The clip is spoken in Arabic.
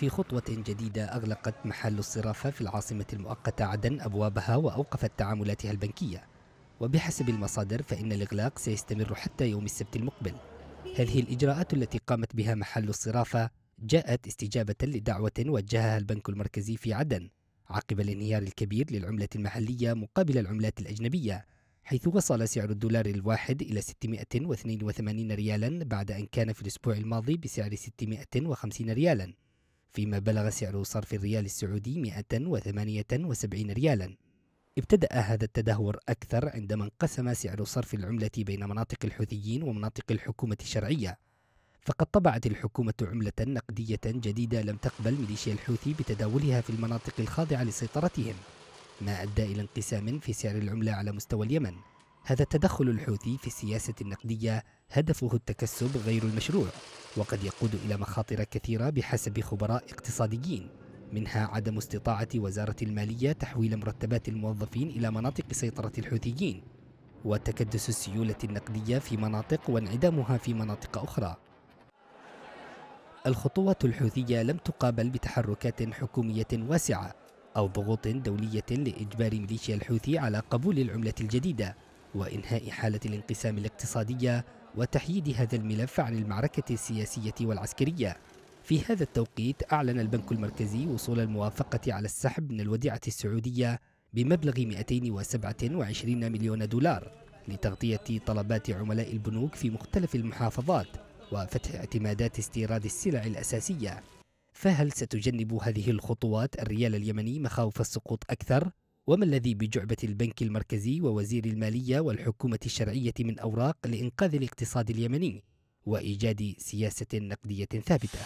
في خطوة جديدة أغلقت محل الصرافة في العاصمة المؤقتة عدن أبوابها وأوقفت تعاملاتها البنكية وبحسب المصادر فإن الإغلاق سيستمر حتى يوم السبت المقبل هذه الإجراءات التي قامت بها محل الصرافة جاءت استجابة لدعوة وجهها البنك المركزي في عدن عقب الانهيار الكبير للعملة المحلية مقابل العملات الأجنبية حيث وصل سعر الدولار الواحد إلى 682 ريالا بعد أن كان في الأسبوع الماضي بسعر 650 ريالا فيما بلغ سعر صرف الريال السعودي 178 ريالا ابتدأ هذا التدهور أكثر عندما انقسم سعر صرف العملة بين مناطق الحوثيين ومناطق الحكومة الشرعية فقد طبعت الحكومة عملة نقدية جديدة لم تقبل ميليشيا الحوثي بتداولها في المناطق الخاضعة لسيطرتهم ما أدى إلى انقسام في سعر العملة على مستوى اليمن هذا التدخل الحوثي في السياسة النقدية هدفه التكسب غير المشروع وقد يقود إلى مخاطر كثيرة بحسب خبراء اقتصاديين منها عدم استطاعة وزارة المالية تحويل مرتبات الموظفين إلى مناطق سيطرة الحوثيين وتكدس السيولة النقدية في مناطق وانعدامها في مناطق أخرى الخطوة الحوثية لم تقابل بتحركات حكومية واسعة أو ضغوط دولية لإجبار ميليشيا الحوثي على قبول العملة الجديدة وإنهاء حالة الانقسام الاقتصادية وتحييد هذا الملف عن المعركة السياسية والعسكرية في هذا التوقيت أعلن البنك المركزي وصول الموافقة على السحب من الوديعة السعودية بمبلغ 227 مليون دولار لتغطية طلبات عملاء البنوك في مختلف المحافظات وفتح اعتمادات استيراد السلع الأساسية فهل ستجنب هذه الخطوات الريال اليمني مخاوف السقوط أكثر؟ وما الذي بجعبة البنك المركزي ووزير المالية والحكومة الشرعية من أوراق لإنقاذ الاقتصاد اليمني وإيجاد سياسة نقدية ثابتة؟